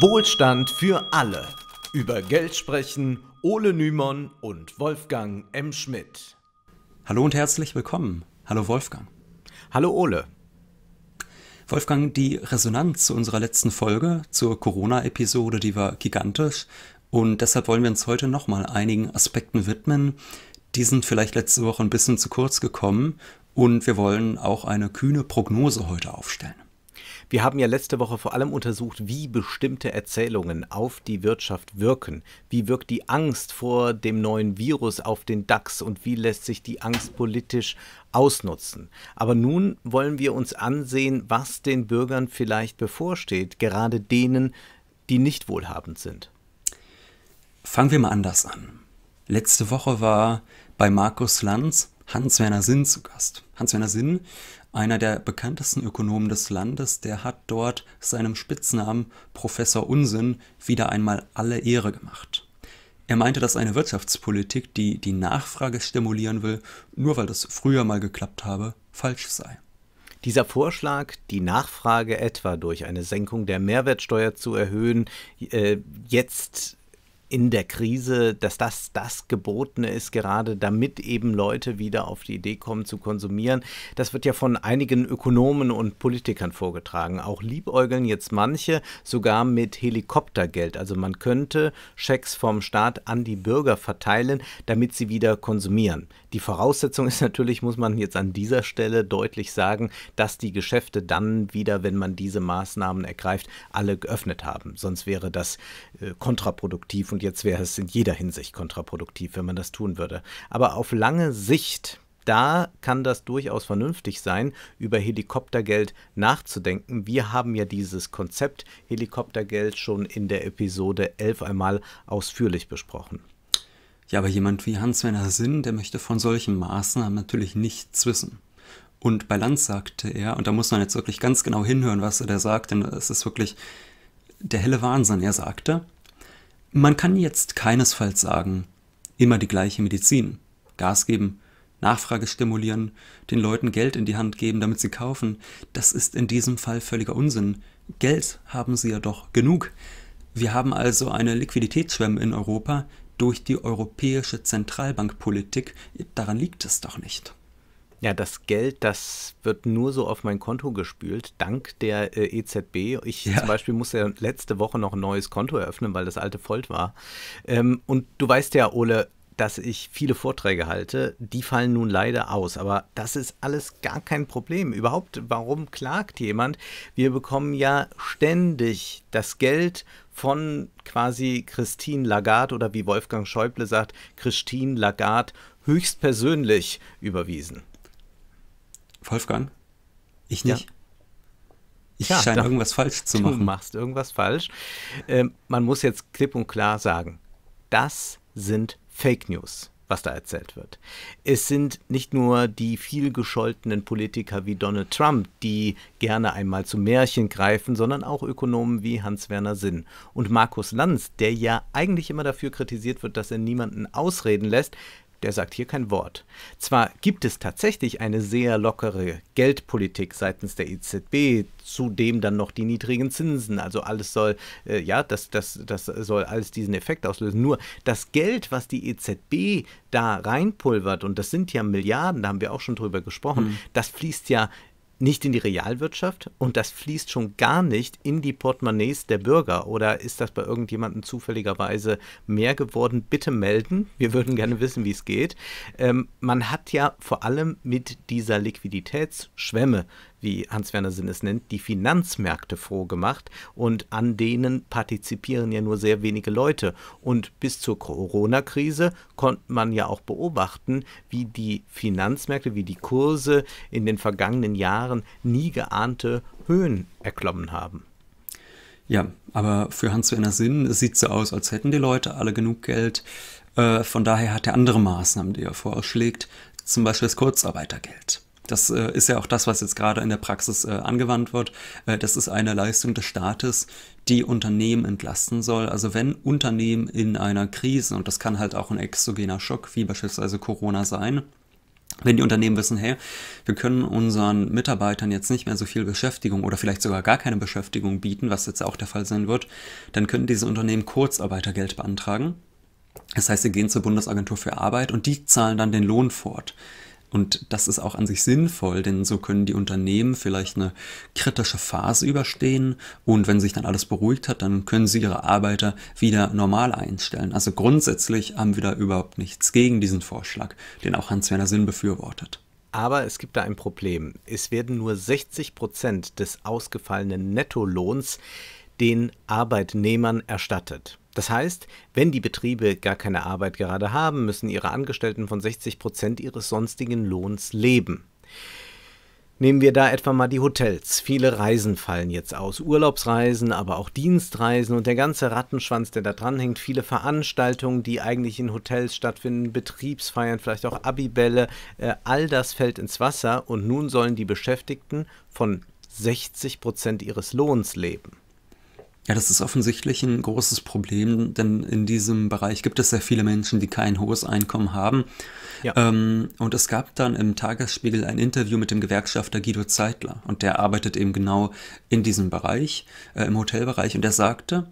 Wohlstand für alle. Über Geld sprechen Ole Nymon und Wolfgang M. Schmidt. Hallo und herzlich willkommen. Hallo Wolfgang. Hallo Ole. Wolfgang, die Resonanz zu unserer letzten Folge, zur Corona-Episode, die war gigantisch. Und deshalb wollen wir uns heute nochmal einigen Aspekten widmen. Die sind vielleicht letzte Woche ein bisschen zu kurz gekommen. Und wir wollen auch eine kühne Prognose heute aufstellen. Wir haben ja letzte Woche vor allem untersucht, wie bestimmte Erzählungen auf die Wirtschaft wirken. Wie wirkt die Angst vor dem neuen Virus auf den DAX und wie lässt sich die Angst politisch ausnutzen. Aber nun wollen wir uns ansehen, was den Bürgern vielleicht bevorsteht, gerade denen, die nicht wohlhabend sind. Fangen wir mal anders an. Letzte Woche war bei Markus Lanz Hans-Werner Sinn zu Gast. Hans-Werner Sinn, einer der bekanntesten Ökonomen des Landes, der hat dort seinem Spitznamen Professor Unsinn wieder einmal alle Ehre gemacht. Er meinte, dass eine Wirtschaftspolitik, die die Nachfrage stimulieren will, nur weil das früher mal geklappt habe, falsch sei. Dieser Vorschlag, die Nachfrage etwa durch eine Senkung der Mehrwertsteuer zu erhöhen, äh, jetzt in der Krise, dass das das Gebotene ist gerade, damit eben Leute wieder auf die Idee kommen zu konsumieren. Das wird ja von einigen Ökonomen und Politikern vorgetragen. Auch liebäugeln jetzt manche sogar mit Helikoptergeld. Also man könnte Schecks vom Staat an die Bürger verteilen, damit sie wieder konsumieren. Die Voraussetzung ist natürlich, muss man jetzt an dieser Stelle deutlich sagen, dass die Geschäfte dann wieder, wenn man diese Maßnahmen ergreift, alle geöffnet haben. Sonst wäre das äh, kontraproduktiv und jetzt wäre es in jeder Hinsicht kontraproduktiv, wenn man das tun würde. Aber auf lange Sicht da kann das durchaus vernünftig sein, über Helikoptergeld nachzudenken. Wir haben ja dieses Konzept Helikoptergeld schon in der Episode 11 einmal ausführlich besprochen. Ja, aber jemand wie Hans-Werner Sinn, der möchte von solchen Maßnahmen natürlich nichts wissen. Und bei Lanz sagte er, und da muss man jetzt wirklich ganz genau hinhören, was er da sagt, denn es ist wirklich der helle Wahnsinn. Er sagte, man kann jetzt keinesfalls sagen, immer die gleiche Medizin. Gas geben, Nachfrage stimulieren, den Leuten Geld in die Hand geben, damit sie kaufen. Das ist in diesem Fall völliger Unsinn. Geld haben sie ja doch genug. Wir haben also eine Liquiditätsschwemme in Europa durch die europäische Zentralbankpolitik. Daran liegt es doch nicht. Ja, das Geld, das wird nur so auf mein Konto gespült, dank der äh, EZB. Ich ja. zum Beispiel musste ja letzte Woche noch ein neues Konto eröffnen, weil das alte voll war. Ähm, und du weißt ja, Ole, dass ich viele Vorträge halte. Die fallen nun leider aus, aber das ist alles gar kein Problem. Überhaupt, warum klagt jemand? Wir bekommen ja ständig das Geld von quasi Christine Lagarde oder wie Wolfgang Schäuble sagt, Christine Lagarde höchstpersönlich überwiesen. Wolfgang? Ich nicht. Ja. Ich ja, scheine irgendwas falsch zu machen. Du machst irgendwas falsch. Ähm, man muss jetzt klipp und klar sagen, das sind Fake News was da erzählt wird. Es sind nicht nur die vielgescholtenen Politiker wie Donald Trump, die gerne einmal zu Märchen greifen, sondern auch Ökonomen wie Hans-Werner Sinn und Markus Lanz, der ja eigentlich immer dafür kritisiert wird, dass er niemanden ausreden lässt, der sagt hier kein Wort. Zwar gibt es tatsächlich eine sehr lockere Geldpolitik seitens der EZB, zudem dann noch die niedrigen Zinsen, also alles soll, äh, ja, das, das, das soll alles diesen Effekt auslösen. Nur das Geld, was die EZB da reinpulvert, und das sind ja Milliarden, da haben wir auch schon drüber gesprochen, mhm. das fließt ja nicht in die Realwirtschaft und das fließt schon gar nicht in die Portemonnaies der Bürger. Oder ist das bei irgendjemandem zufälligerweise mehr geworden? Bitte melden. Wir würden gerne wissen, wie es geht. Ähm, man hat ja vor allem mit dieser Liquiditätsschwemme wie Hans-Werner Sinn es nennt, die Finanzmärkte froh gemacht und an denen partizipieren ja nur sehr wenige Leute. Und bis zur Corona-Krise konnte man ja auch beobachten, wie die Finanzmärkte, wie die Kurse in den vergangenen Jahren nie geahnte Höhen erklommen haben. Ja, aber für Hans-Werner Sinn sieht es so aus, als hätten die Leute alle genug Geld. Äh, von daher hat er andere Maßnahmen, die er vorausschlägt, zum Beispiel das Kurzarbeitergeld. Das äh, ist ja auch das, was jetzt gerade in der Praxis äh, angewandt wird. Äh, das ist eine Leistung des Staates, die Unternehmen entlasten soll. Also wenn Unternehmen in einer Krise, und das kann halt auch ein exogener Schock wie beispielsweise Corona sein, wenn die Unternehmen wissen, hey, wir können unseren Mitarbeitern jetzt nicht mehr so viel Beschäftigung oder vielleicht sogar gar keine Beschäftigung bieten, was jetzt auch der Fall sein wird, dann können diese Unternehmen Kurzarbeitergeld beantragen. Das heißt, sie gehen zur Bundesagentur für Arbeit und die zahlen dann den Lohn fort. Und das ist auch an sich sinnvoll, denn so können die Unternehmen vielleicht eine kritische Phase überstehen und wenn sich dann alles beruhigt hat, dann können sie ihre Arbeiter wieder normal einstellen. Also grundsätzlich haben wir da überhaupt nichts gegen diesen Vorschlag, den auch Hans-Werner Sinn befürwortet. Aber es gibt da ein Problem. Es werden nur 60 Prozent des ausgefallenen Nettolohns den Arbeitnehmern erstattet. Das heißt, wenn die Betriebe gar keine Arbeit gerade haben, müssen ihre Angestellten von 60 Prozent ihres sonstigen Lohns leben. Nehmen wir da etwa mal die Hotels. Viele Reisen fallen jetzt aus. Urlaubsreisen, aber auch Dienstreisen und der ganze Rattenschwanz, der da dranhängt. Viele Veranstaltungen, die eigentlich in Hotels stattfinden, Betriebsfeiern, vielleicht auch Abibälle. Äh, all das fällt ins Wasser und nun sollen die Beschäftigten von 60 Prozent ihres Lohns leben. Ja, das ist offensichtlich ein großes Problem, denn in diesem Bereich gibt es sehr viele Menschen, die kein hohes Einkommen haben. Ja. Ähm, und es gab dann im Tagesspiegel ein Interview mit dem Gewerkschafter Guido Zeitler und der arbeitet eben genau in diesem Bereich, äh, im Hotelbereich und der sagte,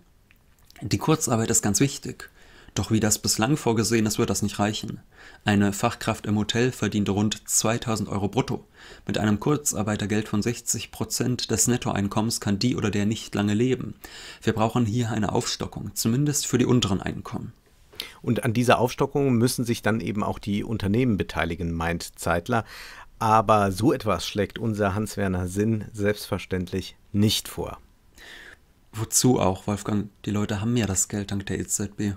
die Kurzarbeit ist ganz wichtig. Doch wie das bislang vorgesehen ist, wird das nicht reichen. Eine Fachkraft im Hotel verdient rund 2000 Euro brutto. Mit einem Kurzarbeitergeld von 60 des Nettoeinkommens kann die oder der nicht lange leben. Wir brauchen hier eine Aufstockung, zumindest für die unteren Einkommen. Und an dieser Aufstockung müssen sich dann eben auch die Unternehmen beteiligen, meint Zeitler. Aber so etwas schlägt unser Hans-Werner Sinn selbstverständlich nicht vor. Wozu auch, Wolfgang? Die Leute haben ja das Geld dank der EZB.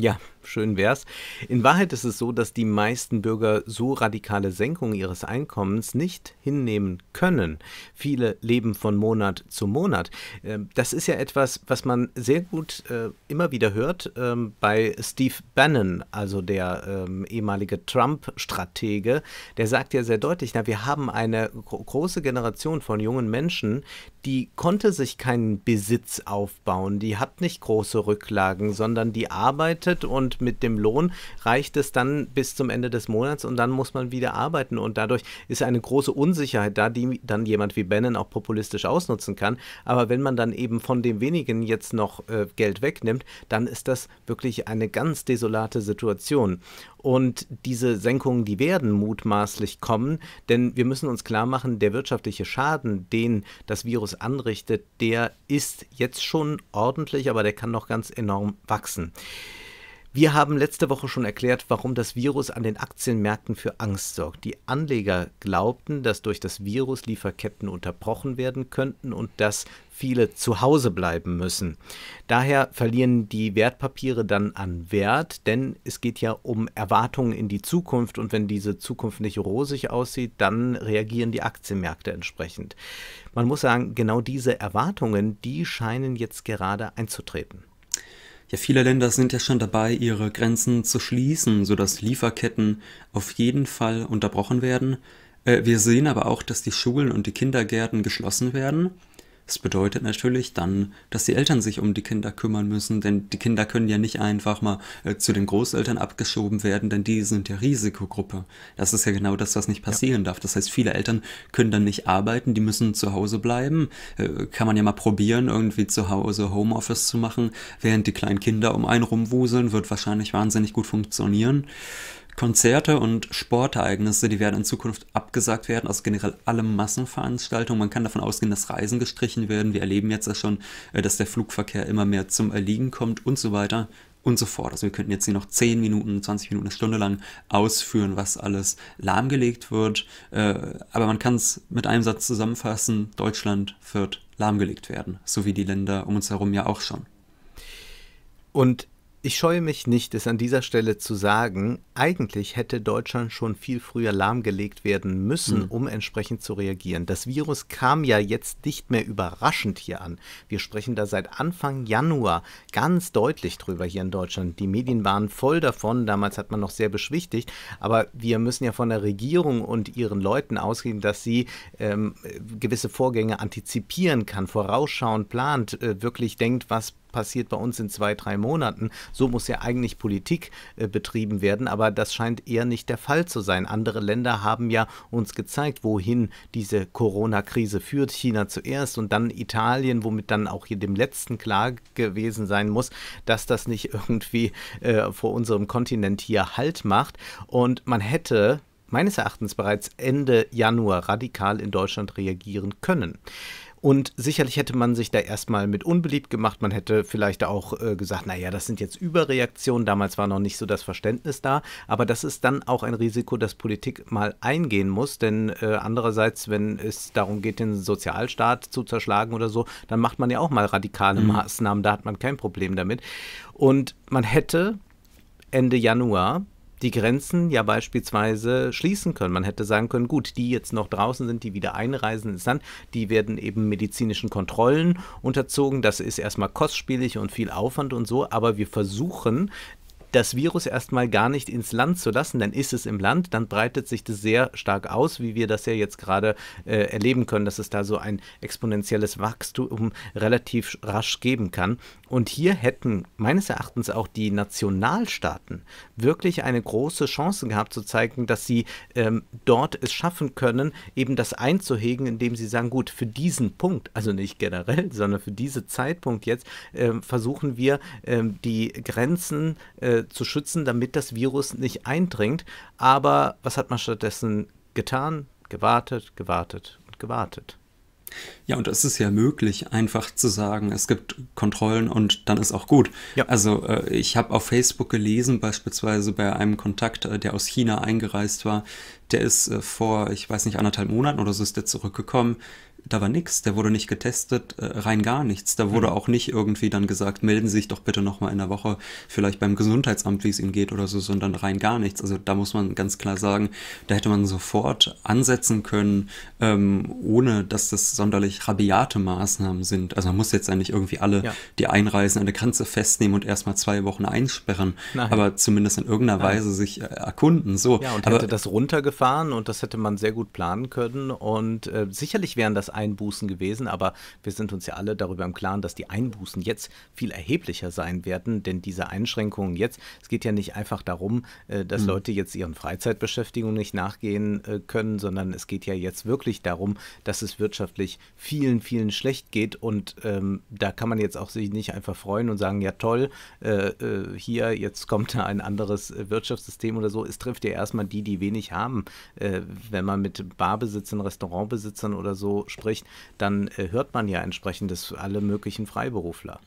Yeah. schön wär's. In Wahrheit ist es so, dass die meisten Bürger so radikale Senkungen ihres Einkommens nicht hinnehmen können. Viele leben von Monat zu Monat. Ähm, das ist ja etwas, was man sehr gut äh, immer wieder hört ähm, bei Steve Bannon, also der ähm, ehemalige Trump-Stratege. Der sagt ja sehr deutlich, na, wir haben eine große Generation von jungen Menschen, die konnte sich keinen Besitz aufbauen, die hat nicht große Rücklagen, sondern die arbeitet und und mit dem Lohn reicht es dann bis zum Ende des Monats und dann muss man wieder arbeiten und dadurch ist eine große Unsicherheit da, die dann jemand wie Bannon auch populistisch ausnutzen kann. Aber wenn man dann eben von dem wenigen jetzt noch äh, Geld wegnimmt, dann ist das wirklich eine ganz desolate Situation. Und diese Senkungen, die werden mutmaßlich kommen, denn wir müssen uns klar machen, der wirtschaftliche Schaden, den das Virus anrichtet, der ist jetzt schon ordentlich, aber der kann noch ganz enorm wachsen. Wir haben letzte Woche schon erklärt, warum das Virus an den Aktienmärkten für Angst sorgt. Die Anleger glaubten, dass durch das Virus Lieferketten unterbrochen werden könnten und dass viele zu Hause bleiben müssen. Daher verlieren die Wertpapiere dann an Wert, denn es geht ja um Erwartungen in die Zukunft und wenn diese Zukunft nicht rosig aussieht, dann reagieren die Aktienmärkte entsprechend. Man muss sagen, genau diese Erwartungen, die scheinen jetzt gerade einzutreten. Ja, viele Länder sind ja schon dabei, ihre Grenzen zu schließen, sodass Lieferketten auf jeden Fall unterbrochen werden. Äh, wir sehen aber auch, dass die Schulen und die Kindergärten geschlossen werden. Das bedeutet natürlich dann, dass die Eltern sich um die Kinder kümmern müssen, denn die Kinder können ja nicht einfach mal äh, zu den Großeltern abgeschoben werden, denn die sind ja Risikogruppe. Das ist ja genau das, was nicht passieren ja. darf. Das heißt, viele Eltern können dann nicht arbeiten, die müssen zu Hause bleiben. Äh, kann man ja mal probieren, irgendwie zu Hause Homeoffice zu machen, während die kleinen Kinder um einen rumwuseln, wird wahrscheinlich wahnsinnig gut funktionieren. Konzerte und Sportereignisse, die werden in Zukunft abgesagt werden, also generell alle Massenveranstaltungen. Man kann davon ausgehen, dass Reisen gestrichen werden. Wir erleben jetzt ja schon, äh, dass der Flugverkehr immer mehr zum Erliegen kommt und so weiter und so fort. Also wir könnten jetzt hier noch 10 Minuten, 20 Minuten, eine Stunde lang ausführen, was alles lahmgelegt wird. Äh, aber man kann es mit einem Satz zusammenfassen, Deutschland wird lahmgelegt werden, so wie die Länder um uns herum ja auch schon. Und ich scheue mich nicht, es an dieser Stelle zu sagen, eigentlich hätte Deutschland schon viel früher lahmgelegt werden müssen, mhm. um entsprechend zu reagieren. Das Virus kam ja jetzt nicht mehr überraschend hier an. Wir sprechen da seit Anfang Januar ganz deutlich drüber hier in Deutschland. Die Medien waren voll davon, damals hat man noch sehr beschwichtigt, aber wir müssen ja von der Regierung und ihren Leuten ausgehen, dass sie ähm, gewisse Vorgänge antizipieren kann, vorausschauen, plant, äh, wirklich denkt, was passiert bei uns in zwei, drei Monaten. So muss ja eigentlich Politik äh, betrieben werden, aber aber das scheint eher nicht der Fall zu sein. Andere Länder haben ja uns gezeigt, wohin diese Corona-Krise führt. China zuerst und dann Italien, womit dann auch hier dem letzten klar gewesen sein muss, dass das nicht irgendwie äh, vor unserem Kontinent hier Halt macht. Und man hätte meines Erachtens bereits Ende Januar radikal in Deutschland reagieren können. Und sicherlich hätte man sich da erstmal mit unbeliebt gemacht. Man hätte vielleicht auch äh, gesagt, naja, das sind jetzt Überreaktionen. Damals war noch nicht so das Verständnis da. Aber das ist dann auch ein Risiko, das Politik mal eingehen muss. Denn äh, andererseits, wenn es darum geht, den Sozialstaat zu zerschlagen oder so, dann macht man ja auch mal radikale mhm. Maßnahmen. Da hat man kein Problem damit. Und man hätte Ende Januar die Grenzen ja beispielsweise schließen können. Man hätte sagen können, gut, die jetzt noch draußen sind, die wieder einreisen ins Land, die werden eben medizinischen Kontrollen unterzogen. Das ist erstmal kostspielig und viel Aufwand und so, aber wir versuchen das Virus erstmal gar nicht ins Land zu lassen, dann ist es im Land, dann breitet sich das sehr stark aus, wie wir das ja jetzt gerade äh, erleben können, dass es da so ein exponentielles Wachstum relativ rasch geben kann. Und hier hätten meines Erachtens auch die Nationalstaaten wirklich eine große Chance gehabt zu zeigen, dass sie ähm, dort es schaffen können, eben das einzuhegen, indem sie sagen, gut, für diesen Punkt, also nicht generell, sondern für diesen Zeitpunkt jetzt, äh, versuchen wir äh, die Grenzen äh, äh, zu schützen, damit das Virus nicht eindringt. Aber was hat man stattdessen getan? Gewartet, gewartet und gewartet. Ja, und es ist ja möglich, einfach zu sagen, es gibt Kontrollen und dann ist auch gut. Ja. Also äh, ich habe auf Facebook gelesen, beispielsweise bei einem Kontakt, äh, der aus China eingereist war, der ist äh, vor, ich weiß nicht, anderthalb Monaten oder so ist der zurückgekommen da war nichts, der wurde nicht getestet, äh, rein gar nichts. Da wurde mhm. auch nicht irgendwie dann gesagt, melden Sie sich doch bitte nochmal in der Woche, vielleicht beim Gesundheitsamt, wie es Ihnen geht oder so, sondern rein gar nichts. Also da muss man ganz klar sagen, da hätte man sofort ansetzen können, ähm, ohne dass das sonderlich rabiate Maßnahmen sind. Also man muss jetzt ja nicht irgendwie alle, ja. die einreisen, an der Grenze festnehmen und erstmal zwei Wochen einsperren, Nein. aber zumindest in irgendeiner Nein. Weise sich äh, erkunden. So. Ja, und aber, hätte das runtergefahren und das hätte man sehr gut planen können und äh, sicherlich wären das Einbußen gewesen, aber wir sind uns ja alle darüber im Klaren, dass die Einbußen jetzt viel erheblicher sein werden, denn diese Einschränkungen jetzt, es geht ja nicht einfach darum, äh, dass mhm. Leute jetzt ihren Freizeitbeschäftigungen nicht nachgehen äh, können, sondern es geht ja jetzt wirklich darum, dass es wirtschaftlich vielen, vielen schlecht geht und ähm, da kann man jetzt auch sich nicht einfach freuen und sagen, ja toll, äh, äh hier, jetzt kommt da ein anderes Wirtschaftssystem oder so. Es trifft ja erstmal die, die wenig haben. Äh, wenn man mit Barbesitzern, Restaurantbesitzern oder so spricht, spricht, dann äh, hört man ja entsprechend das alle möglichen Freiberufler.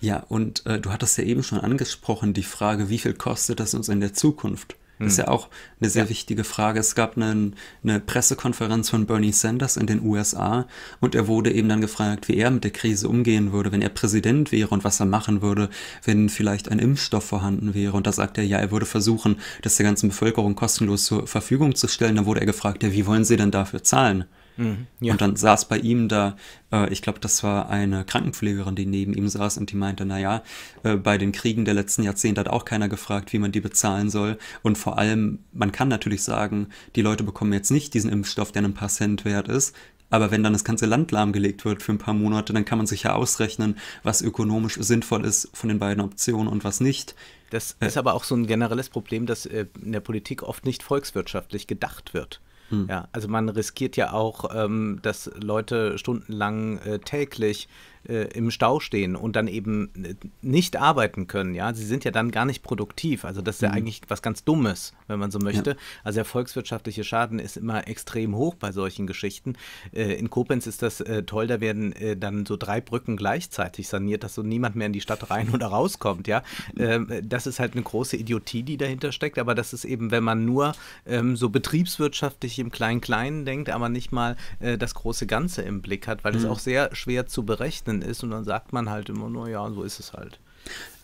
Ja, und äh, du hattest ja eben schon angesprochen, die Frage, wie viel kostet das uns in der Zukunft? Das ist hm. ja auch eine sehr ja. wichtige Frage. Es gab einen, eine Pressekonferenz von Bernie Sanders in den USA und er wurde eben dann gefragt, wie er mit der Krise umgehen würde, wenn er Präsident wäre und was er machen würde, wenn vielleicht ein Impfstoff vorhanden wäre. Und da sagt er, ja, er würde versuchen, das der ganzen Bevölkerung kostenlos zur Verfügung zu stellen. Da wurde er gefragt, ja, wie wollen Sie denn dafür zahlen? Mhm, ja. Und dann saß bei ihm da, äh, ich glaube, das war eine Krankenpflegerin, die neben ihm saß und die meinte, naja, äh, bei den Kriegen der letzten Jahrzehnte hat auch keiner gefragt, wie man die bezahlen soll. Und vor allem, man kann natürlich sagen, die Leute bekommen jetzt nicht diesen Impfstoff, der ein paar Cent wert ist. Aber wenn dann das ganze Land lahmgelegt wird für ein paar Monate, dann kann man sich ja ausrechnen, was ökonomisch sinnvoll ist von den beiden Optionen und was nicht. Das äh. ist aber auch so ein generelles Problem, dass äh, in der Politik oft nicht volkswirtschaftlich gedacht wird. Hm. Ja, also man riskiert ja auch, ähm, dass Leute stundenlang äh, täglich äh, im Stau stehen und dann eben äh, nicht arbeiten können, ja, sie sind ja dann gar nicht produktiv. Also das ist ja mhm. eigentlich was ganz Dummes, wenn man so möchte. Ja. Also der volkswirtschaftliche Schaden ist immer extrem hoch bei solchen Geschichten. Äh, in Koblenz ist das äh, toll, da werden äh, dann so drei Brücken gleichzeitig saniert, dass so niemand mehr in die Stadt rein oder rauskommt, ja. Ähm, das ist halt eine große Idiotie, die dahinter steckt, aber das ist eben, wenn man nur ähm, so betriebswirtschaftlich im klein kleinen denkt, aber nicht mal äh, das große Ganze im Blick hat, weil es mhm. auch sehr schwer zu berechnen Erwachsenen ist und dann sagt man halt immer nur, ja, so ist es halt.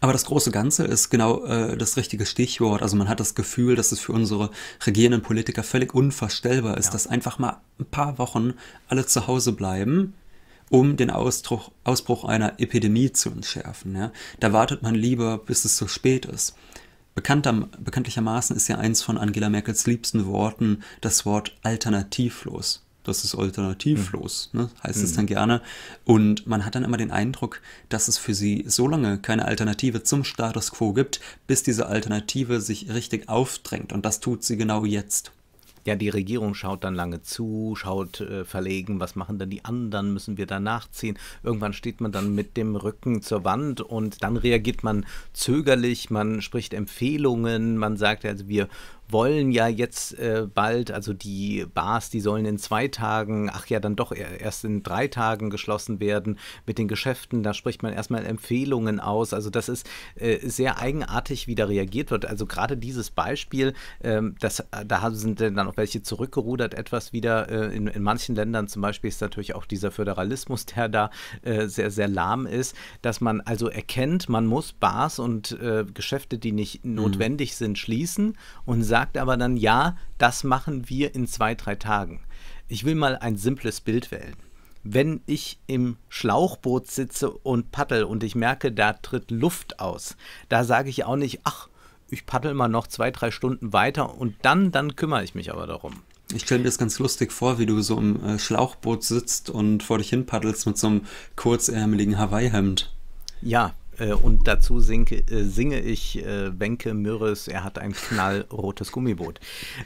Aber das große Ganze ist genau äh, das richtige Stichwort. Also man hat das Gefühl, dass es für unsere regierenden Politiker völlig unvorstellbar ist, ja. dass einfach mal ein paar Wochen alle zu Hause bleiben, um den Ausbruch, Ausbruch einer Epidemie zu entschärfen. Ja? Da wartet man lieber, bis es zu so spät ist. Bekannter, bekanntlichermaßen ist ja eins von Angela Merkels liebsten Worten das Wort alternativlos das ist alternativlos, hm. ne? heißt mhm. es hm. dann gerne. Und man hat dann immer den Eindruck, dass es für sie so lange keine Alternative zum Status quo gibt, bis diese Alternative sich richtig aufdrängt. Und das tut sie genau jetzt. Ja, die Regierung schaut dann lange zu, schaut äh, verlegen, was machen dann die anderen, müssen wir da nachziehen. Irgendwann steht man dann mit dem Rücken zur Wand und dann reagiert man zögerlich, man spricht Empfehlungen, man sagt, also wir wollen ja jetzt äh, bald, also die Bars, die sollen in zwei Tagen, ach ja, dann doch äh, erst in drei Tagen geschlossen werden mit den Geschäften. Da spricht man erstmal Empfehlungen aus. Also das ist äh, sehr eigenartig, wie da reagiert wird. Also gerade dieses Beispiel, ähm, das, äh, da sind dann auch welche zurückgerudert etwas wieder. Äh, in, in manchen Ländern zum Beispiel ist natürlich auch dieser Föderalismus, der da äh, sehr, sehr lahm ist, dass man also erkennt, man muss Bars und Geschäfte, die nicht mhm. notwendig mhm. sind, schließen und sagen, sagt aber dann, ja, das machen wir in zwei, drei Tagen. Ich will mal ein simples Bild wählen. Wenn ich im Schlauchboot sitze und paddel und ich merke, da tritt Luft aus, da sage ich auch nicht, ach, ich paddel mal noch zwei, drei Stunden weiter und dann, dann kümmere ich mich aber darum. Ich stelle mir das ganz lustig vor, wie du so im äh, Schlauchboot sitzt und vor dich hin paddelst mit so einem kurzärmeligen Hawaii-Hemd. Ja, äh, und dazu sinke, äh, singe ich äh, Wenke Mürres, er hat ein knallrotes Gummiboot.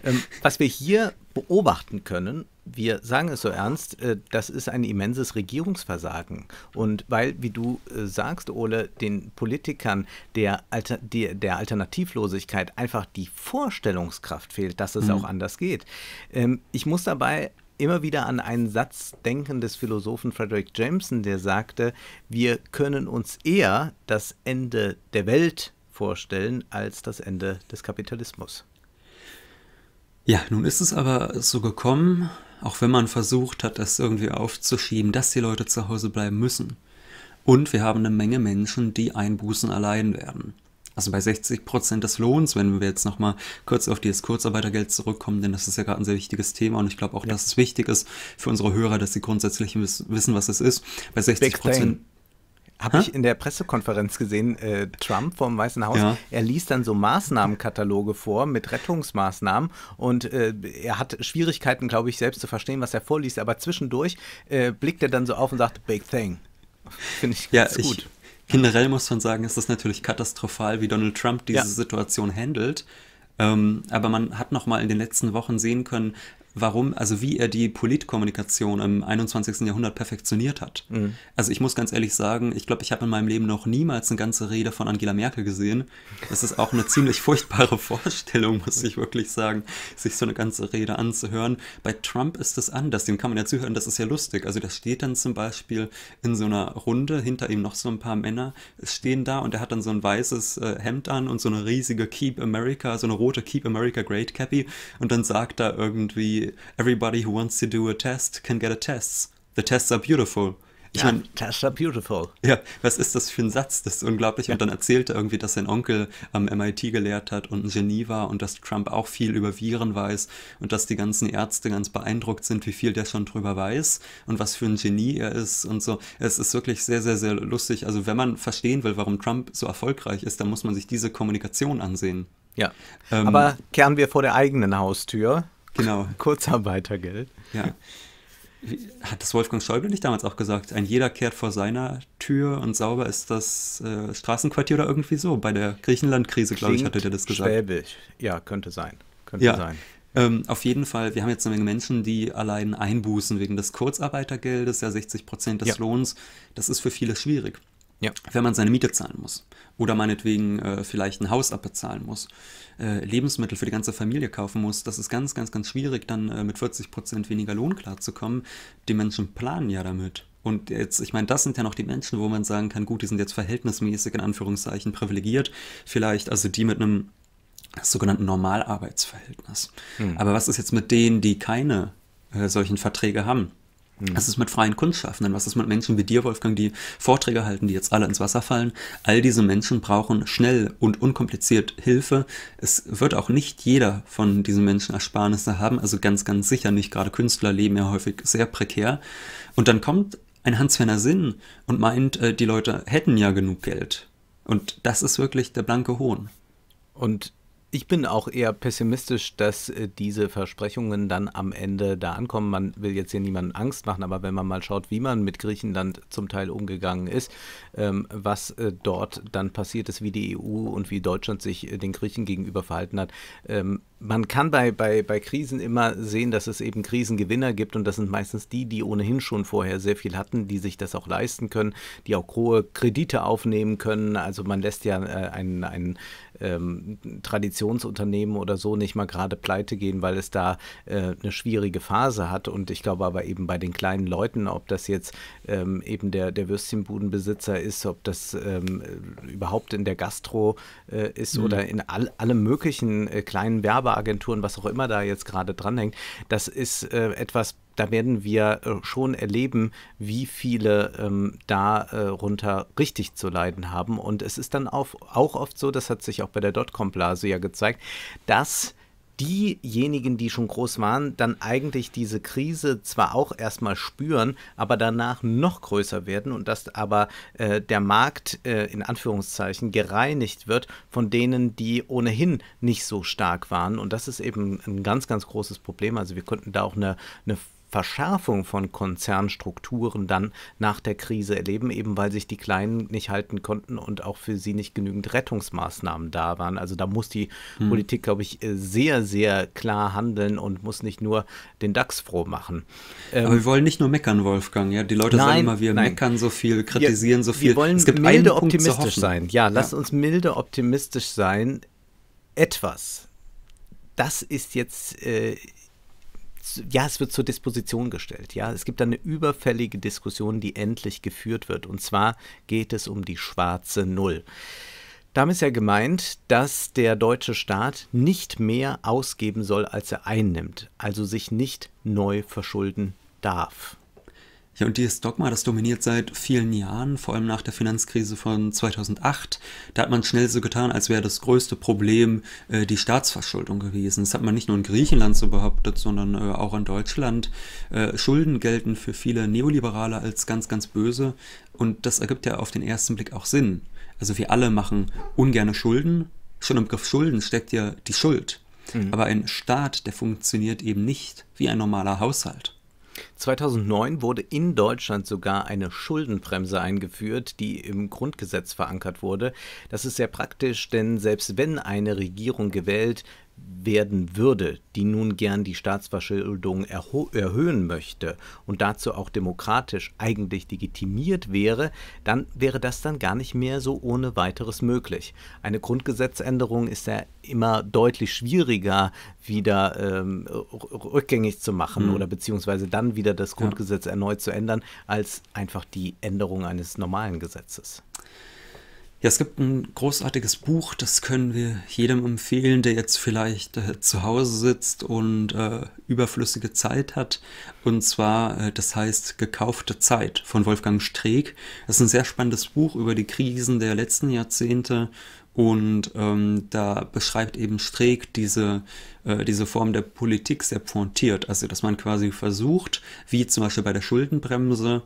Ähm, was wir hier beobachten können, wir sagen es so ernst, äh, das ist ein immenses Regierungsversagen. Und weil, wie du äh, sagst, Ole, den Politikern der, Alter, die, der Alternativlosigkeit einfach die Vorstellungskraft fehlt, dass es mhm. auch anders geht. Ähm, ich muss dabei immer wieder an einen Satz denken des Philosophen Frederick Jameson, der sagte, wir können uns eher das Ende der Welt vorstellen als das Ende des Kapitalismus. Ja, nun ist es aber so gekommen, auch wenn man versucht hat, das irgendwie aufzuschieben, dass die Leute zu Hause bleiben müssen. Und wir haben eine Menge Menschen, die Einbußen erleiden werden. Also bei 60 Prozent des Lohns, wenn wir jetzt nochmal kurz auf dieses Kurzarbeitergeld zurückkommen, denn das ist ja gerade ein sehr wichtiges Thema und ich glaube auch, ja. dass es wichtig ist für unsere Hörer, dass sie grundsätzlich wissen, was es ist. Bei 60 Prozent. Habe ich in der Pressekonferenz gesehen, äh, Trump vom Weißen Haus, ja. er liest dann so Maßnahmenkataloge vor mit Rettungsmaßnahmen und äh, er hat Schwierigkeiten, glaube ich, selbst zu verstehen, was er vorliest, aber zwischendurch äh, blickt er dann so auf und sagt, Big Thing. Finde ich ganz ja, gut. Generell muss man sagen, ist das natürlich katastrophal, wie Donald Trump diese ja. Situation handelt. Ähm, aber man hat noch mal in den letzten Wochen sehen können, warum, also wie er die Politkommunikation im 21. Jahrhundert perfektioniert hat. Mhm. Also ich muss ganz ehrlich sagen, ich glaube, ich habe in meinem Leben noch niemals eine ganze Rede von Angela Merkel gesehen. Das ist auch eine ziemlich furchtbare Vorstellung, muss ich wirklich sagen, sich so eine ganze Rede anzuhören. Bei Trump ist es anders, dem kann man ja zuhören, das ist ja lustig. Also da steht dann zum Beispiel in so einer Runde, hinter ihm noch so ein paar Männer stehen da und er hat dann so ein weißes äh, Hemd an und so eine riesige Keep America, so eine rote Keep America Great Cappy und dann sagt er irgendwie everybody who wants to do a test can get a test. The tests are beautiful. Ich ja, meine, Tests are beautiful. Ja, was ist das für ein Satz? Das ist unglaublich. Und dann erzählt er irgendwie, dass sein Onkel am MIT gelehrt hat und ein Genie war und dass Trump auch viel über Viren weiß und dass die ganzen Ärzte ganz beeindruckt sind, wie viel der schon drüber weiß und was für ein Genie er ist und so. Es ist wirklich sehr, sehr, sehr lustig. Also wenn man verstehen will, warum Trump so erfolgreich ist, dann muss man sich diese Kommunikation ansehen. Ja, ähm, aber kehren wir vor der eigenen Haustür. Genau. Kurzarbeitergeld. Ja. Hat das Wolfgang Schäuble nicht damals auch gesagt? Ein jeder kehrt vor seiner Tür und sauber ist das äh, Straßenquartier oder irgendwie so. Bei der Griechenland-Krise, glaube ich, hatte der das gesagt. Schwäbisch. Ja, könnte sein. Könnte ja. sein. Ähm, auf jeden Fall, wir haben jetzt eine Menge Menschen, die allein einbußen wegen des Kurzarbeitergeldes, ja 60 Prozent des ja. Lohns. Das ist für viele schwierig, ja. wenn man seine Miete zahlen muss oder meinetwegen äh, vielleicht ein Haus abbezahlen muss, äh, Lebensmittel für die ganze Familie kaufen muss, das ist ganz, ganz, ganz schwierig, dann äh, mit 40 Prozent weniger Lohn klarzukommen. Die Menschen planen ja damit. Und jetzt, ich meine, das sind ja noch die Menschen, wo man sagen kann, gut, die sind jetzt verhältnismäßig in Anführungszeichen privilegiert, vielleicht, also die mit einem sogenannten Normalarbeitsverhältnis. Mhm. Aber was ist jetzt mit denen, die keine äh, solchen Verträge haben? Hm. Was ist mit freien Kunstschaffenden? Was ist mit Menschen wie dir, Wolfgang, die Vorträge halten, die jetzt alle ins Wasser fallen? All diese Menschen brauchen schnell und unkompliziert Hilfe. Es wird auch nicht jeder von diesen Menschen Ersparnisse haben, also ganz, ganz sicher nicht. Gerade Künstler leben ja häufig sehr prekär. Und dann kommt ein Hans-Werner Sinn und meint, äh, die Leute hätten ja genug Geld. Und das ist wirklich der blanke Hohn. Und ich bin auch eher pessimistisch, dass äh, diese Versprechungen dann am Ende da ankommen. Man will jetzt hier niemandem Angst machen, aber wenn man mal schaut, wie man mit Griechenland zum Teil umgegangen ist, ähm, was äh, dort dann passiert ist, wie die EU und wie Deutschland sich äh, den Griechen gegenüber verhalten hat, ähm, man kann bei, bei, bei Krisen immer sehen, dass es eben Krisengewinner gibt und das sind meistens die, die ohnehin schon vorher sehr viel hatten, die sich das auch leisten können, die auch hohe Kredite aufnehmen können. Also man lässt ja einen, einen ähm, Tradition Produktionsunternehmen oder so nicht mal gerade pleite gehen, weil es da äh, eine schwierige Phase hat. Und ich glaube aber eben bei den kleinen Leuten, ob das jetzt ähm, eben der, der Würstchenbudenbesitzer ist, ob das ähm, überhaupt in der Gastro äh, ist mhm. oder in all, alle möglichen äh, kleinen Werbeagenturen, was auch immer da jetzt gerade dranhängt, das ist äh, etwas, da werden wir äh, schon erleben, wie viele ähm, darunter äh, richtig zu leiden haben. Und es ist dann auch, auch oft so, das hat sich auch bei der Dotcom-Blase ja gezeigt, dass diejenigen, die schon groß waren, dann eigentlich diese Krise zwar auch erstmal spüren, aber danach noch größer werden und dass aber äh, der Markt äh, in Anführungszeichen gereinigt wird von denen, die ohnehin nicht so stark waren. Und das ist eben ein ganz, ganz großes Problem. Also wir könnten da auch eine, eine Verschärfung von Konzernstrukturen dann nach der Krise erleben, eben weil sich die Kleinen nicht halten konnten und auch für sie nicht genügend Rettungsmaßnahmen da waren. Also da muss die hm. Politik, glaube ich, äh, sehr, sehr klar handeln und muss nicht nur den DAX froh machen. Ähm, Aber wir wollen nicht nur meckern, Wolfgang. Ja? Die Leute nein, sagen immer, wir nein. meckern so viel, kritisieren ja, so viel. Wir wollen es gibt milde optimistisch sein. Ja, lass ja. uns milde optimistisch sein. Etwas das ist jetzt äh, ja, es wird zur Disposition gestellt. Ja, es gibt eine überfällige Diskussion, die endlich geführt wird. Und zwar geht es um die schwarze Null. Damit ist ja gemeint, dass der deutsche Staat nicht mehr ausgeben soll, als er einnimmt, also sich nicht neu verschulden darf. Ja, und dieses Dogma, das dominiert seit vielen Jahren, vor allem nach der Finanzkrise von 2008. Da hat man schnell so getan, als wäre das größte Problem äh, die Staatsverschuldung gewesen. Das hat man nicht nur in Griechenland so behauptet, sondern äh, auch in Deutschland. Äh, Schulden gelten für viele Neoliberale als ganz, ganz böse. Und das ergibt ja auf den ersten Blick auch Sinn. Also wir alle machen ungerne Schulden. Schon im Begriff Schulden steckt ja die Schuld. Mhm. Aber ein Staat, der funktioniert eben nicht wie ein normaler Haushalt. 2009 wurde in Deutschland sogar eine Schuldenbremse eingeführt, die im Grundgesetz verankert wurde. Das ist sehr praktisch, denn selbst wenn eine Regierung gewählt werden würde, die nun gern die Staatsverschuldung erhöhen möchte und dazu auch demokratisch eigentlich legitimiert wäre, dann wäre das dann gar nicht mehr so ohne weiteres möglich. Eine Grundgesetzänderung ist ja immer deutlich schwieriger wieder ähm, rückgängig zu machen mhm. oder beziehungsweise dann wieder das Grundgesetz ja. erneut zu ändern, als einfach die Änderung eines normalen Gesetzes. Ja, es gibt ein großartiges Buch, das können wir jedem empfehlen, der jetzt vielleicht äh, zu Hause sitzt und äh, überflüssige Zeit hat. Und zwar, äh, das heißt Gekaufte Zeit von Wolfgang Streeck. Das ist ein sehr spannendes Buch über die Krisen der letzten Jahrzehnte und ähm, da beschreibt eben Streeck diese, äh, diese Form der Politik sehr pointiert. Also, dass man quasi versucht, wie zum Beispiel bei der Schuldenbremse,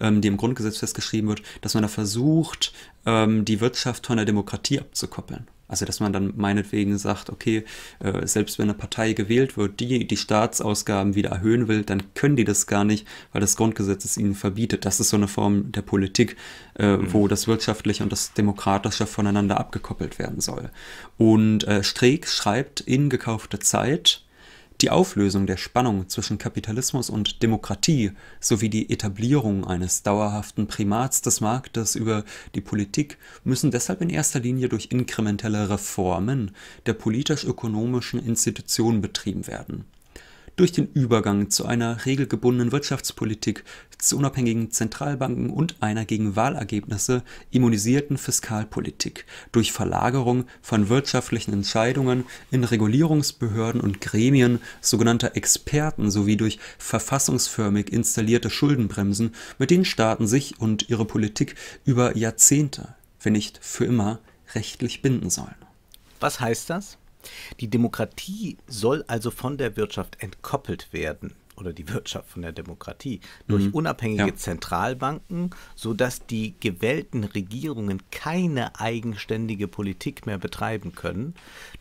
ähm, die im Grundgesetz festgeschrieben wird, dass man da versucht, ähm, die Wirtschaft von der Demokratie abzukoppeln. Also dass man dann meinetwegen sagt, okay, äh, selbst wenn eine Partei gewählt wird, die die Staatsausgaben wieder erhöhen will, dann können die das gar nicht, weil das Grundgesetz es ihnen verbietet. Das ist so eine Form der Politik, äh, mhm. wo das Wirtschaftliche und das Demokratische voneinander abgekoppelt werden soll. Und äh, Streeck schreibt in gekaufter Zeit, die Auflösung der Spannung zwischen Kapitalismus und Demokratie sowie die Etablierung eines dauerhaften Primats des Marktes über die Politik müssen deshalb in erster Linie durch inkrementelle Reformen der politisch-ökonomischen Institutionen betrieben werden durch den Übergang zu einer regelgebundenen Wirtschaftspolitik, zu unabhängigen Zentralbanken und einer gegen Wahlergebnisse immunisierten Fiskalpolitik, durch Verlagerung von wirtschaftlichen Entscheidungen in Regulierungsbehörden und Gremien sogenannter Experten sowie durch verfassungsförmig installierte Schuldenbremsen, mit denen Staaten sich und ihre Politik über Jahrzehnte, wenn nicht für immer, rechtlich binden sollen. Was heißt das? Die Demokratie soll also von der Wirtschaft entkoppelt werden oder die Wirtschaft von der Demokratie durch mhm. unabhängige ja. Zentralbanken, sodass die gewählten Regierungen keine eigenständige Politik mehr betreiben können,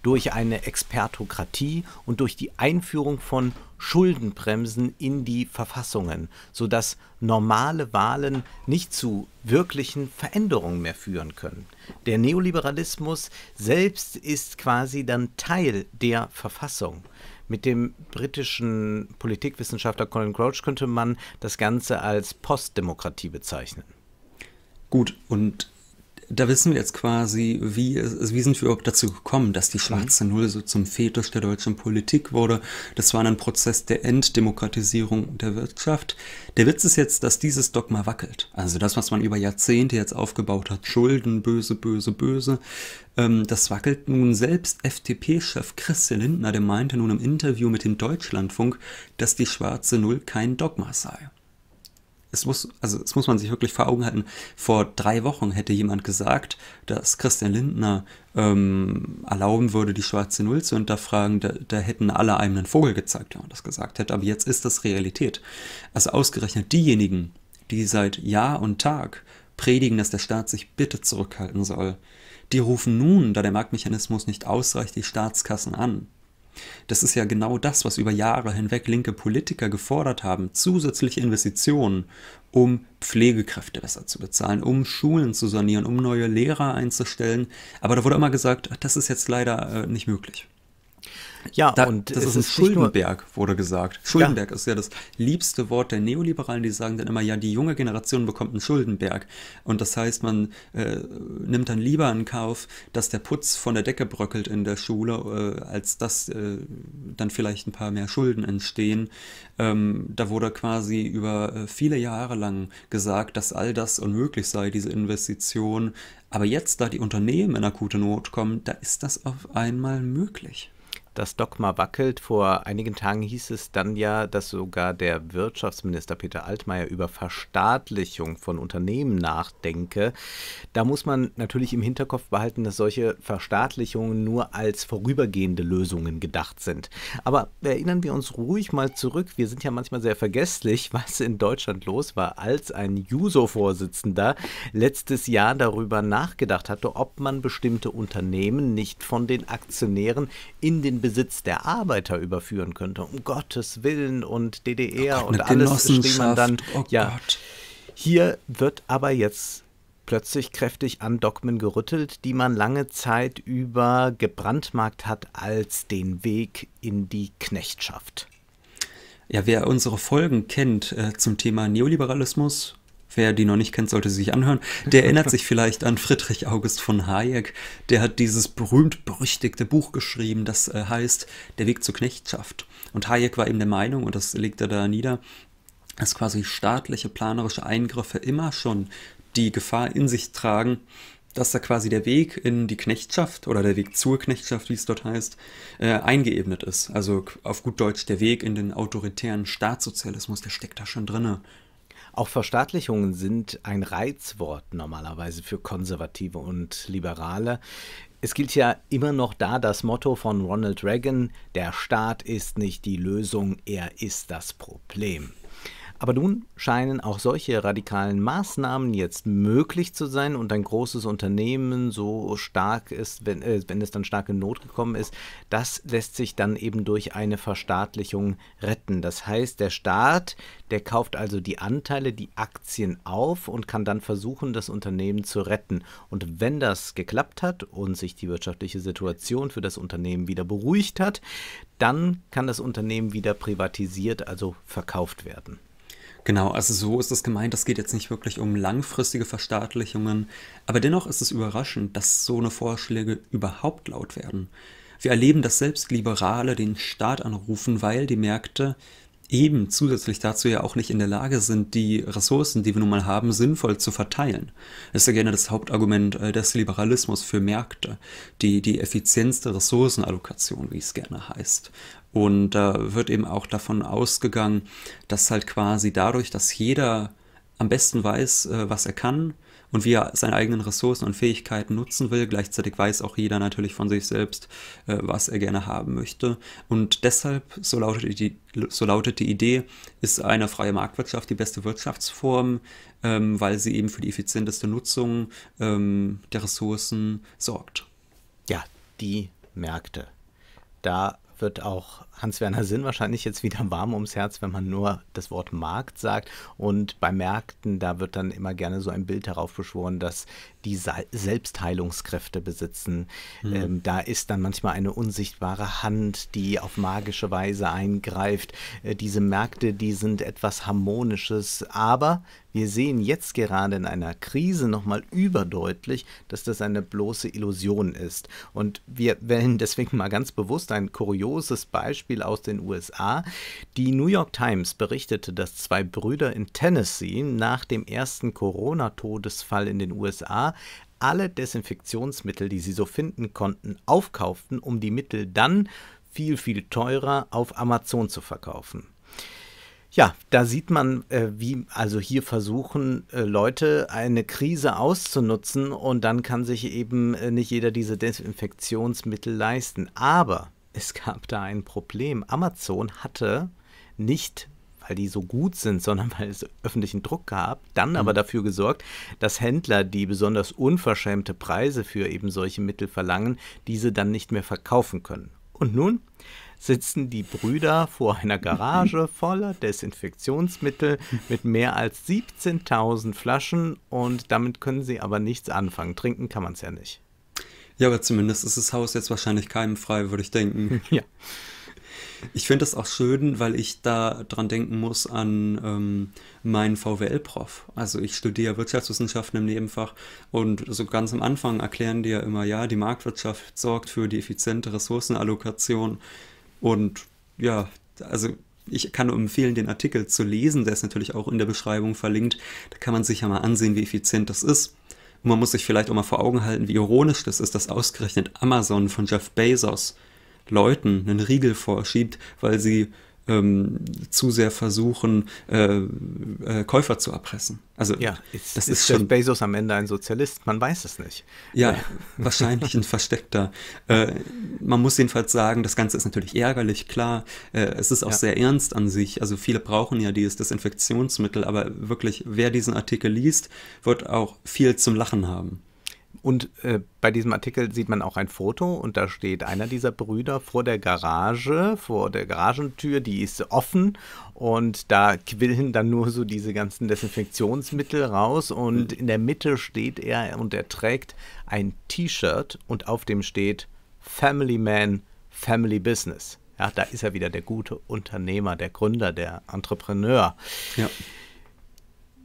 durch eine Expertokratie und durch die Einführung von Schuldenbremsen in die Verfassungen, sodass normale Wahlen nicht zu wirklichen Veränderungen mehr führen können. Der Neoliberalismus selbst ist quasi dann Teil der Verfassung. Mit dem britischen Politikwissenschaftler Colin Crouch könnte man das Ganze als Postdemokratie bezeichnen. Gut, und da wissen wir jetzt quasi, wie, also wie sind wir überhaupt dazu gekommen, dass die schwarze mhm. Null so zum Fetisch der deutschen Politik wurde. Das war ein Prozess der Enddemokratisierung der Wirtschaft. Der Witz ist jetzt, dass dieses Dogma wackelt. Also das, was man über Jahrzehnte jetzt aufgebaut hat, Schulden, böse, böse, böse, ähm, das wackelt nun selbst FDP-Chef Christian Lindner, der meinte nun im Interview mit dem Deutschlandfunk, dass die schwarze Null kein Dogma sei es muss, also es muss man sich wirklich vor Augen halten. Vor drei Wochen hätte jemand gesagt, dass Christian Lindner ähm, erlauben würde, die schwarze Null zu hinterfragen, da, da hätten alle einem einen Vogel gezeigt, wenn man das gesagt hätte. Aber jetzt ist das Realität. Also ausgerechnet diejenigen, die seit Jahr und Tag predigen, dass der Staat sich bitte zurückhalten soll, die rufen nun, da der Marktmechanismus nicht ausreicht, die Staatskassen an. Das ist ja genau das, was über Jahre hinweg linke Politiker gefordert haben, zusätzliche Investitionen, um Pflegekräfte besser zu bezahlen, um Schulen zu sanieren, um neue Lehrer einzustellen. Aber da wurde immer gesagt, ah, das ist jetzt leider äh, nicht möglich. Ja, da, und das ist ein Schuldenberg, wurde gesagt. Schuldenberg ja. ist ja das liebste Wort der Neoliberalen, die sagen dann immer, ja, die junge Generation bekommt einen Schuldenberg. Und das heißt, man äh, nimmt dann lieber in Kauf, dass der Putz von der Decke bröckelt in der Schule, äh, als dass äh, dann vielleicht ein paar mehr Schulden entstehen. Ähm, da wurde quasi über äh, viele Jahre lang gesagt, dass all das unmöglich sei, diese Investition. Aber jetzt, da die Unternehmen in akute Not kommen, da ist das auf einmal möglich das Dogma wackelt. Vor einigen Tagen hieß es dann ja, dass sogar der Wirtschaftsminister Peter Altmaier über Verstaatlichung von Unternehmen nachdenke. Da muss man natürlich im Hinterkopf behalten, dass solche Verstaatlichungen nur als vorübergehende Lösungen gedacht sind. Aber erinnern wir uns ruhig mal zurück. Wir sind ja manchmal sehr vergesslich, was in Deutschland los war, als ein Juso-Vorsitzender letztes Jahr darüber nachgedacht hatte, ob man bestimmte Unternehmen nicht von den Aktionären in den Besitz der Arbeiter überführen könnte. Um Gottes Willen und DDR oh Gott, und alles steht man dann. Oh ja. Gott. Hier wird aber jetzt plötzlich kräftig an Dogmen gerüttelt, die man lange Zeit über gebrandmarkt hat als den Weg in die Knechtschaft. Ja, wer unsere Folgen kennt äh, zum Thema Neoliberalismus, Wer die noch nicht kennt, sollte sie sich anhören. Der erinnert sich vielleicht an Friedrich August von Hayek. Der hat dieses berühmt-berüchtigte Buch geschrieben, das äh, heißt Der Weg zur Knechtschaft. Und Hayek war eben der Meinung, und das legt er da nieder, dass quasi staatliche planerische Eingriffe immer schon die Gefahr in sich tragen, dass da quasi der Weg in die Knechtschaft oder der Weg zur Knechtschaft, wie es dort heißt, äh, eingeebnet ist. Also auf gut Deutsch der Weg in den autoritären Staatssozialismus, der steckt da schon drinne. Auch Verstaatlichungen sind ein Reizwort normalerweise für Konservative und Liberale. Es gilt ja immer noch da das Motto von Ronald Reagan, der Staat ist nicht die Lösung, er ist das Problem. Aber nun scheinen auch solche radikalen Maßnahmen jetzt möglich zu sein und ein großes Unternehmen so stark ist, wenn, äh, wenn es dann stark in Not gekommen ist, das lässt sich dann eben durch eine Verstaatlichung retten. Das heißt, der Staat, der kauft also die Anteile, die Aktien auf und kann dann versuchen, das Unternehmen zu retten. Und wenn das geklappt hat und sich die wirtschaftliche Situation für das Unternehmen wieder beruhigt hat, dann kann das Unternehmen wieder privatisiert, also verkauft werden. Genau, also so ist es gemeint. Es geht jetzt nicht wirklich um langfristige Verstaatlichungen, aber dennoch ist es überraschend, dass so eine Vorschläge überhaupt laut werden. Wir erleben, dass selbst Liberale den Staat anrufen, weil die Märkte eben zusätzlich dazu ja auch nicht in der Lage sind, die Ressourcen, die wir nun mal haben, sinnvoll zu verteilen. Das ist ja gerne das Hauptargument äh, des Liberalismus für Märkte, die, die Effizienz der Ressourcenallokation, wie es gerne heißt. Und da wird eben auch davon ausgegangen, dass halt quasi dadurch, dass jeder am besten weiß, äh, was er kann, und wie er seine eigenen Ressourcen und Fähigkeiten nutzen will. Gleichzeitig weiß auch jeder natürlich von sich selbst, äh, was er gerne haben möchte. Und deshalb, so lautet die, so lautet die Idee, ist eine freie Marktwirtschaft die beste Wirtschaftsform, ähm, weil sie eben für die effizienteste Nutzung ähm, der Ressourcen sorgt. Ja, die Märkte. Da wird auch Hans-Werner Sinn wahrscheinlich jetzt wieder warm ums Herz, wenn man nur das Wort Markt sagt. Und bei Märkten, da wird dann immer gerne so ein Bild darauf beschworen, dass die Selbstheilungskräfte besitzen. Mhm. Ähm, da ist dann manchmal eine unsichtbare Hand, die auf magische Weise eingreift. Äh, diese Märkte, die sind etwas Harmonisches, aber wir sehen jetzt gerade in einer Krise nochmal überdeutlich, dass das eine bloße Illusion ist. Und wir wählen deswegen mal ganz bewusst ein kurioses Beispiel aus den USA. Die New York Times berichtete, dass zwei Brüder in Tennessee nach dem ersten Corona-Todesfall in den USA alle Desinfektionsmittel, die sie so finden konnten, aufkauften, um die Mittel dann viel, viel teurer auf Amazon zu verkaufen. Ja, da sieht man, äh, wie also hier versuchen äh, Leute eine Krise auszunutzen und dann kann sich eben äh, nicht jeder diese Desinfektionsmittel leisten. Aber es gab da ein Problem. Amazon hatte nicht weil die so gut sind, sondern weil es öffentlichen Druck gab. Dann aber mhm. dafür gesorgt, dass Händler, die besonders unverschämte Preise für eben solche Mittel verlangen, diese dann nicht mehr verkaufen können. Und nun sitzen die Brüder vor einer Garage voller Desinfektionsmittel mit mehr als 17.000 Flaschen und damit können sie aber nichts anfangen. Trinken kann man es ja nicht. Ja, aber zumindest ist das Haus jetzt wahrscheinlich keimfrei, würde ich denken. Ja. Ich finde das auch schön, weil ich da dran denken muss an ähm, meinen VWL-Prof. Also ich studiere Wirtschaftswissenschaften im Nebenfach und so ganz am Anfang erklären die ja immer, ja, die Marktwirtschaft sorgt für die effiziente Ressourcenallokation und ja, also ich kann nur empfehlen, den Artikel zu lesen, der ist natürlich auch in der Beschreibung verlinkt. Da kann man sich ja mal ansehen, wie effizient das ist. Und man muss sich vielleicht auch mal vor Augen halten, wie ironisch das ist, dass ausgerechnet Amazon von Jeff Bezos Leuten einen Riegel vorschiebt, weil sie ähm, zu sehr versuchen, äh, äh, Käufer zu erpressen. Also ja, ist, das ist, ist schon, Bezos am Ende ein Sozialist? Man weiß es nicht. Ja, wahrscheinlich ein versteckter. Äh, man muss jedenfalls sagen, das Ganze ist natürlich ärgerlich, klar. Äh, es ist auch ja. sehr ernst an sich. Also viele brauchen ja dieses Desinfektionsmittel, aber wirklich, wer diesen Artikel liest, wird auch viel zum Lachen haben. Und äh, bei diesem Artikel sieht man auch ein Foto und da steht einer dieser Brüder vor der Garage, vor der Garagentür, die ist offen und da quillen dann nur so diese ganzen Desinfektionsmittel raus und mhm. in der Mitte steht er und er trägt ein T-Shirt und auf dem steht Family Man, Family Business. Ja, da ist er wieder der gute Unternehmer, der Gründer, der Entrepreneur. Ja.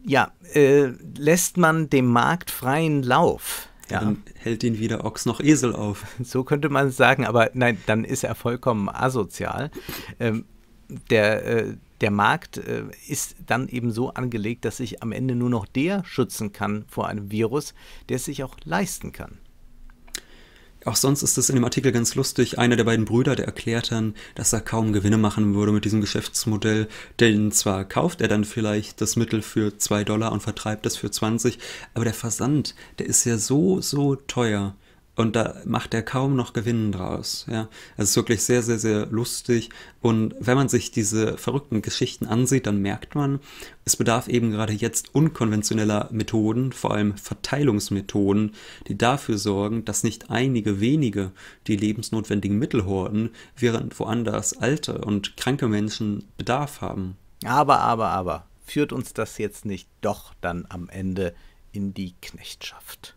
Ja, äh, lässt man dem Markt freien Lauf? Ja. Dann hält ihn weder Ochs noch Esel auf. So könnte man es sagen, aber nein, dann ist er vollkommen asozial. Ähm, der, äh, der Markt äh, ist dann eben so angelegt, dass sich am Ende nur noch der schützen kann vor einem Virus, der es sich auch leisten kann. Auch sonst ist es in dem Artikel ganz lustig. Einer der beiden Brüder, der erklärt dann, dass er kaum Gewinne machen würde mit diesem Geschäftsmodell. Denn zwar kauft er dann vielleicht das Mittel für 2 Dollar und vertreibt es für 20, aber der Versand, der ist ja so, so teuer und da macht er kaum noch Gewinn draus. Ja, es ist wirklich sehr, sehr, sehr lustig. Und wenn man sich diese verrückten Geschichten ansieht, dann merkt man, es bedarf eben gerade jetzt unkonventioneller Methoden, vor allem Verteilungsmethoden, die dafür sorgen, dass nicht einige wenige die lebensnotwendigen Mittel horten, während woanders alte und kranke Menschen Bedarf haben. Aber, aber, aber, führt uns das jetzt nicht doch dann am Ende in die Knechtschaft?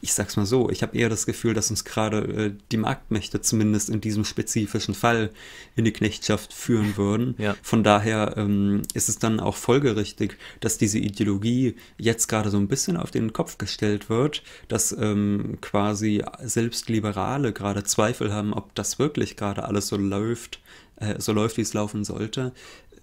ich sag's mal so, ich habe eher das Gefühl, dass uns gerade äh, die Marktmächte zumindest in diesem spezifischen Fall in die Knechtschaft führen würden. Ja. Von daher ähm, ist es dann auch folgerichtig, dass diese Ideologie jetzt gerade so ein bisschen auf den Kopf gestellt wird, dass ähm, quasi selbst Liberale gerade Zweifel haben, ob das wirklich gerade alles so läuft, äh, so läuft, wie es laufen sollte.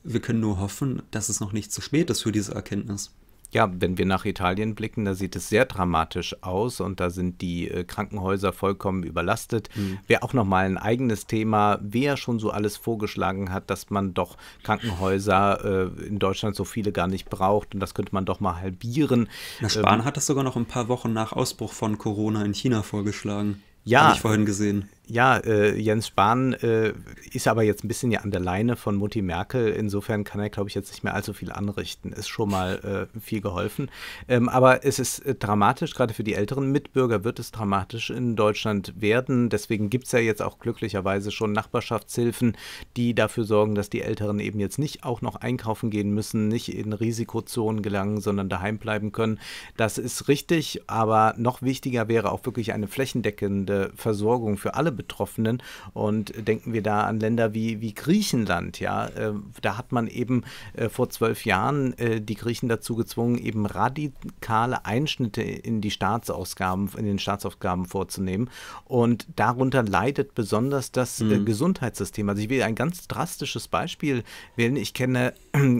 Wir können nur hoffen, dass es noch nicht zu spät ist für diese Erkenntnis. Ja, wenn wir nach Italien blicken, da sieht es sehr dramatisch aus und da sind die äh, Krankenhäuser vollkommen überlastet. Mhm. Wäre auch nochmal ein eigenes Thema, wer schon so alles vorgeschlagen hat, dass man doch Krankenhäuser äh, in Deutschland so viele gar nicht braucht und das könnte man doch mal halbieren. Na, Spahn ähm, hat das sogar noch ein paar Wochen nach Ausbruch von Corona in China vorgeschlagen. Ja. Habe ich vorhin gesehen. Ja, äh, Jens Spahn äh, ist aber jetzt ein bisschen ja an der Leine von Mutti Merkel. Insofern kann er, glaube ich, jetzt nicht mehr allzu viel anrichten. Ist schon mal äh, viel geholfen. Ähm, aber es ist äh, dramatisch, gerade für die älteren Mitbürger wird es dramatisch in Deutschland werden. Deswegen gibt es ja jetzt auch glücklicherweise schon Nachbarschaftshilfen, die dafür sorgen, dass die Älteren eben jetzt nicht auch noch einkaufen gehen müssen, nicht in Risikozonen gelangen, sondern daheim bleiben können. Das ist richtig, aber noch wichtiger wäre auch wirklich eine flächendeckende Versorgung für alle Betroffenen. Und denken wir da an Länder wie, wie Griechenland, ja. Äh, da hat man eben äh, vor zwölf Jahren äh, die Griechen dazu gezwungen, eben radikale Einschnitte in die Staatsausgaben, in den Staatsausgaben vorzunehmen. Und darunter leidet besonders das mhm. Gesundheitssystem. Also ich will ein ganz drastisches Beispiel wählen. Ich kenne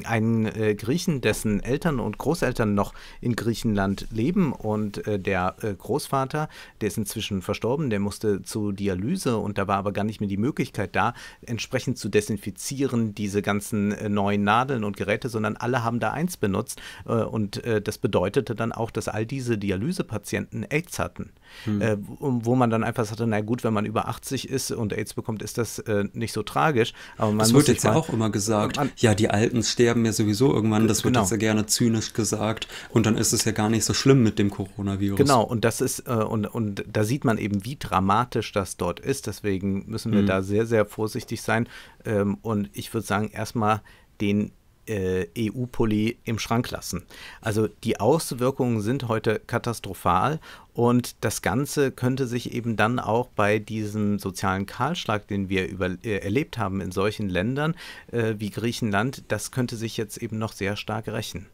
einen Griechen, dessen Eltern und Großeltern noch in Griechenland leben und der Großvater, der ist inzwischen verstorben, der musste zu Dialyse Elektrolyse und da war aber gar nicht mehr die Möglichkeit da, entsprechend zu desinfizieren, diese ganzen äh, neuen Nadeln und Geräte, sondern alle haben da eins benutzt äh, und äh, das bedeutete dann auch, dass all diese Dialysepatienten AIDS hatten, hm. wo man dann einfach sagte, na gut, wenn man über 80 ist und AIDS bekommt, ist das nicht so tragisch. Aber man das wird jetzt ja auch immer gesagt, an, ja, die Alten sterben ja sowieso irgendwann, das genau. wird jetzt ja gerne zynisch gesagt und dann ist es ja gar nicht so schlimm mit dem Coronavirus. Genau, und das ist, und, und da sieht man eben, wie dramatisch das dort dort ist. Deswegen müssen wir mhm. da sehr, sehr vorsichtig sein. Ähm, und ich würde sagen, erstmal den äh, EU-Pulli im Schrank lassen. Also die Auswirkungen sind heute katastrophal und das Ganze könnte sich eben dann auch bei diesem sozialen Kahlschlag, den wir über, äh, erlebt haben in solchen Ländern äh, wie Griechenland, das könnte sich jetzt eben noch sehr stark rächen.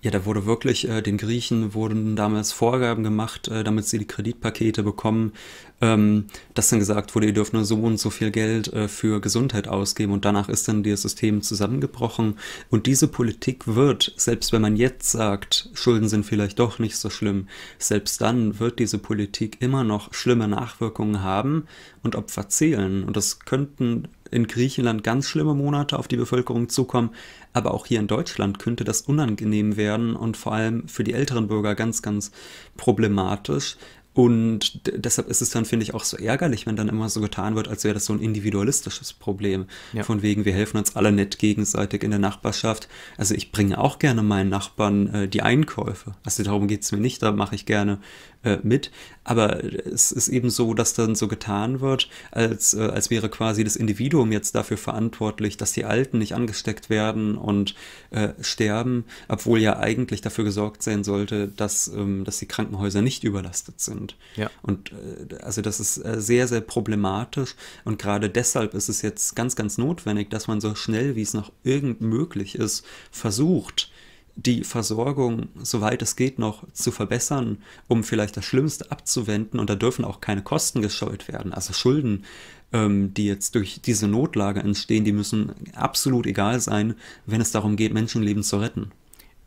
Ja, da wurde wirklich äh, den Griechen wurden damals Vorgaben gemacht, äh, damit sie die Kreditpakete bekommen, ähm, dass dann gesagt wurde, ihr dürft nur so und so viel Geld äh, für Gesundheit ausgeben und danach ist dann das System zusammengebrochen. Und diese Politik wird, selbst wenn man jetzt sagt, Schulden sind vielleicht doch nicht so schlimm, selbst dann wird diese Politik immer noch schlimme Nachwirkungen haben und Opfer zählen. Und das könnten in Griechenland ganz schlimme Monate auf die Bevölkerung zukommen, aber auch hier in Deutschland könnte das unangenehm werden und vor allem für die älteren Bürger ganz, ganz problematisch. Und deshalb ist es dann, finde ich, auch so ärgerlich, wenn dann immer so getan wird, als wäre das so ein individualistisches Problem. Ja. Von wegen, wir helfen uns alle nett gegenseitig in der Nachbarschaft. Also ich bringe auch gerne meinen Nachbarn äh, die Einkäufe. Also darum geht es mir nicht, da mache ich gerne äh, mit. Aber es ist eben so, dass dann so getan wird, als, äh, als wäre quasi das Individuum jetzt dafür verantwortlich, dass die Alten nicht angesteckt werden und äh, sterben, obwohl ja eigentlich dafür gesorgt sein sollte, dass, ähm, dass die Krankenhäuser nicht überlastet sind sind. Ja. Und äh, also das ist äh, sehr, sehr problematisch. Und gerade deshalb ist es jetzt ganz, ganz notwendig, dass man so schnell, wie es noch irgend möglich ist, versucht, die Versorgung, soweit es geht, noch zu verbessern, um vielleicht das Schlimmste abzuwenden. Und da dürfen auch keine Kosten gescheut werden. Also Schulden, ähm, die jetzt durch diese Notlage entstehen, die müssen absolut egal sein, wenn es darum geht, Menschenleben zu retten.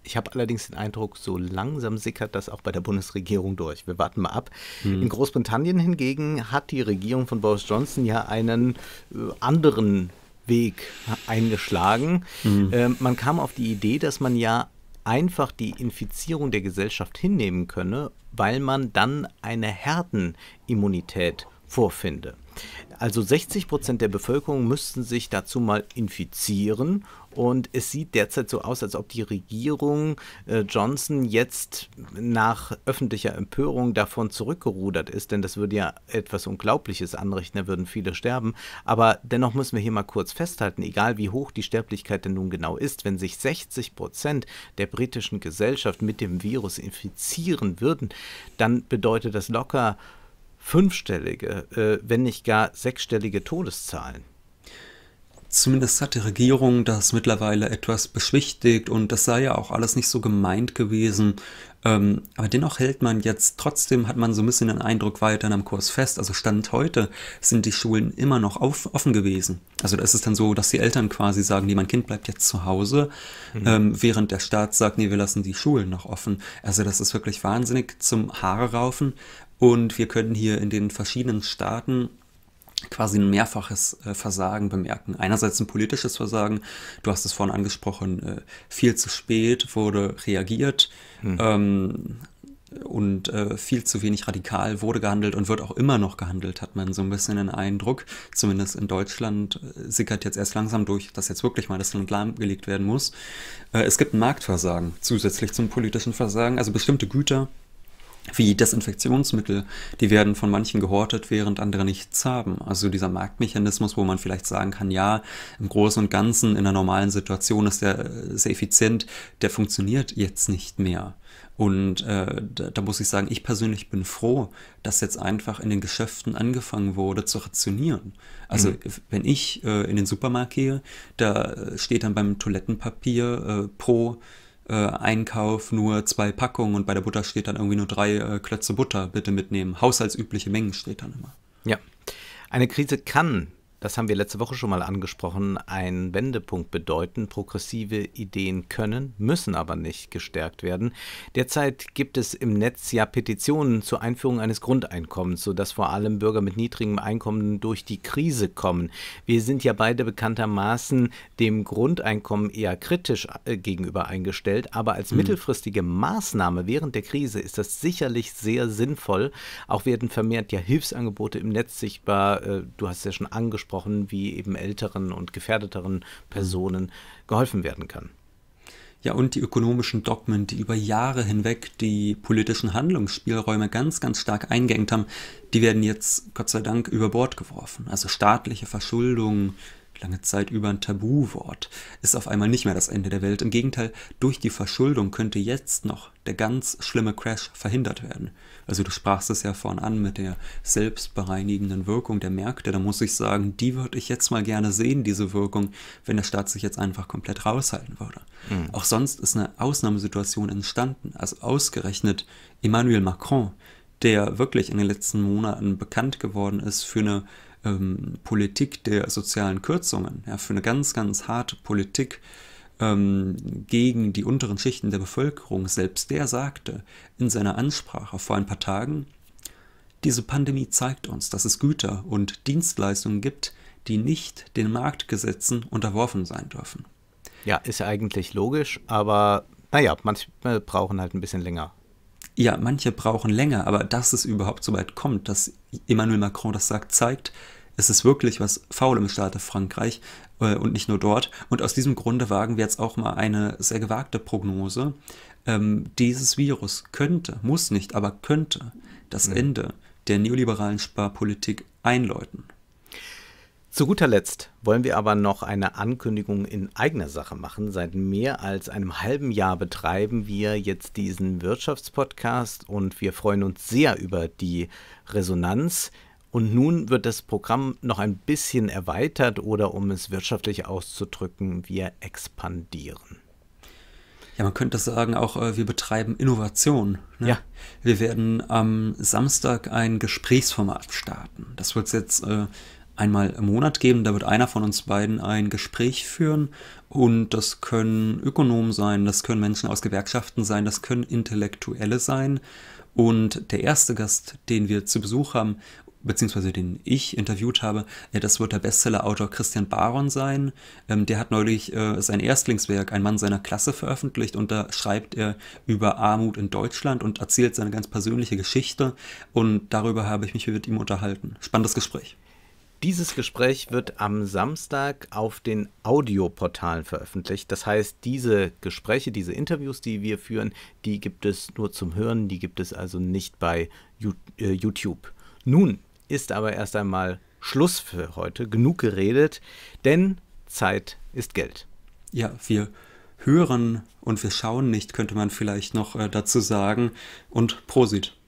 Ich habe allerdings den Eindruck, so langsam sickert das auch bei der Bundesregierung durch. Wir warten mal ab. Hm. In Großbritannien hingegen hat die Regierung von Boris Johnson ja einen äh, anderen Weg eingeschlagen. Hm. Ähm, man kam auf die Idee, dass man ja einfach die Infizierung der Gesellschaft hinnehmen könne, weil man dann eine Härtenimmunität vorfinde. Also 60 Prozent der Bevölkerung müssten sich dazu mal infizieren. Und es sieht derzeit so aus, als ob die Regierung äh, Johnson jetzt nach öffentlicher Empörung davon zurückgerudert ist, denn das würde ja etwas Unglaubliches anrichten, da würden viele sterben. Aber dennoch müssen wir hier mal kurz festhalten, egal wie hoch die Sterblichkeit denn nun genau ist, wenn sich 60 Prozent der britischen Gesellschaft mit dem Virus infizieren würden, dann bedeutet das locker fünfstellige, äh, wenn nicht gar sechsstellige Todeszahlen. Zumindest hat die Regierung das mittlerweile etwas beschwichtigt und das sei ja auch alles nicht so gemeint gewesen. Ähm, aber dennoch hält man jetzt, trotzdem hat man so ein bisschen den Eindruck weiter am Kurs fest. Also Stand heute sind die Schulen immer noch auf, offen gewesen. Also da ist es dann so, dass die Eltern quasi sagen, nee, mein Kind bleibt jetzt zu Hause, mhm. ähm, während der Staat sagt, nee, wir lassen die Schulen noch offen. Also das ist wirklich wahnsinnig zum Haare raufen. Und wir können hier in den verschiedenen Staaten quasi ein mehrfaches äh, Versagen bemerken. Einerseits ein politisches Versagen, du hast es vorhin angesprochen, äh, viel zu spät wurde reagiert hm. ähm, und äh, viel zu wenig radikal wurde gehandelt und wird auch immer noch gehandelt, hat man so ein bisschen den Eindruck. Zumindest in Deutschland äh, sickert jetzt erst langsam durch, dass jetzt wirklich mal das Land lahmgelegt werden muss. Äh, es gibt ein Marktversagen zusätzlich zum politischen Versagen, also bestimmte Güter wie Desinfektionsmittel, die werden von manchen gehortet, während andere nichts haben. Also dieser Marktmechanismus, wo man vielleicht sagen kann, ja, im Großen und Ganzen in einer normalen Situation ist der äh, sehr effizient, der funktioniert jetzt nicht mehr. Und äh, da, da, muss ich sagen, ich persönlich bin froh, dass jetzt einfach in den Geschäften angefangen wurde zu rationieren. Also mhm. wenn ich äh, in den Supermarkt gehe, da äh, steht dann beim Toilettenpapier äh, pro äh, Einkauf nur zwei Packungen und bei der Butter steht dann irgendwie nur drei äh, Klötze Butter bitte mitnehmen. Haushaltsübliche Mengen steht dann immer. Ja. Eine Krise kann das haben wir letzte Woche schon mal angesprochen, einen Wendepunkt bedeuten. Progressive Ideen können, müssen aber nicht gestärkt werden. Derzeit gibt es im Netz ja Petitionen zur Einführung eines Grundeinkommens, sodass vor allem Bürger mit niedrigem Einkommen durch die Krise kommen. Wir sind ja beide bekanntermaßen dem Grundeinkommen eher kritisch äh, gegenüber eingestellt, aber als mhm. mittelfristige Maßnahme während der Krise ist das sicherlich sehr sinnvoll. Auch werden vermehrt ja Hilfsangebote im Netz sichtbar. Äh, du hast es ja schon angesprochen angesprochen, wie eben älteren und gefährdeteren mhm. Personen geholfen werden kann. Ja, und die ökonomischen Dogmen, die über Jahre hinweg die politischen Handlungsspielräume ganz, ganz stark eingeengt haben, die werden jetzt Gott sei Dank über Bord geworfen. Also staatliche Verschuldung, lange Zeit über ein Tabuwort, ist auf einmal nicht mehr das Ende der Welt. Im Gegenteil, durch die Verschuldung könnte jetzt noch der ganz schlimme Crash verhindert werden. Also du sprachst es ja vorhin an mit der selbstbereinigenden Wirkung der Märkte. Da muss ich sagen, die würde ich jetzt mal gerne sehen, diese Wirkung, wenn der Staat sich jetzt einfach komplett raushalten würde. Mhm. Auch sonst ist eine Ausnahmesituation entstanden. Also ausgerechnet Emmanuel Macron, der wirklich in den letzten Monaten bekannt geworden ist für eine ähm, Politik der sozialen Kürzungen, ja, für eine ganz, ganz harte Politik ähm, gegen die unteren Schichten der Bevölkerung, selbst der sagte in seiner Ansprache vor ein paar Tagen, diese Pandemie zeigt uns, dass es Güter und Dienstleistungen gibt, die nicht den Marktgesetzen unterworfen sein dürfen. Ja, ist ja eigentlich logisch, aber naja, manche äh, brauchen halt ein bisschen länger ja, manche brauchen länger, aber dass es überhaupt so weit kommt, dass Emmanuel Macron das sagt, zeigt, es ist wirklich was faul im Staate Frankreich äh, und nicht nur dort. Und aus diesem Grunde wagen wir jetzt auch mal eine sehr gewagte Prognose. Ähm, dieses Virus könnte, muss nicht, aber könnte das mhm. Ende der neoliberalen Sparpolitik einläuten. Zu guter Letzt wollen wir aber noch eine Ankündigung in eigener Sache machen. Seit mehr als einem halben Jahr betreiben wir jetzt diesen Wirtschaftspodcast und wir freuen uns sehr über die Resonanz. Und nun wird das Programm noch ein bisschen erweitert oder um es wirtschaftlich auszudrücken, wir expandieren. Ja, man könnte sagen, auch äh, wir betreiben Innovation. Ne? Ja. Wir werden am Samstag ein Gesprächsformat starten. Das wird es jetzt äh, einmal im Monat geben. Da wird einer von uns beiden ein Gespräch führen und das können Ökonomen sein, das können Menschen aus Gewerkschaften sein, das können Intellektuelle sein. Und der erste Gast, den wir zu Besuch haben, beziehungsweise den ich interviewt habe, ja, das wird der Bestseller-Autor Christian Baron sein. Ähm, der hat neulich äh, sein Erstlingswerk, Ein Mann seiner Klasse, veröffentlicht und da schreibt er über Armut in Deutschland und erzählt seine ganz persönliche Geschichte und darüber habe ich mich mit ihm unterhalten. Spannendes Gespräch. Dieses Gespräch wird am Samstag auf den Audioportalen veröffentlicht. Das heißt, diese Gespräche, diese Interviews, die wir führen, die gibt es nur zum Hören, die gibt es also nicht bei äh, YouTube. Nun ist aber erst einmal Schluss für heute, genug geredet, denn Zeit ist Geld. Ja, wir hören und wir schauen nicht, könnte man vielleicht noch äh, dazu sagen. Und Prosit.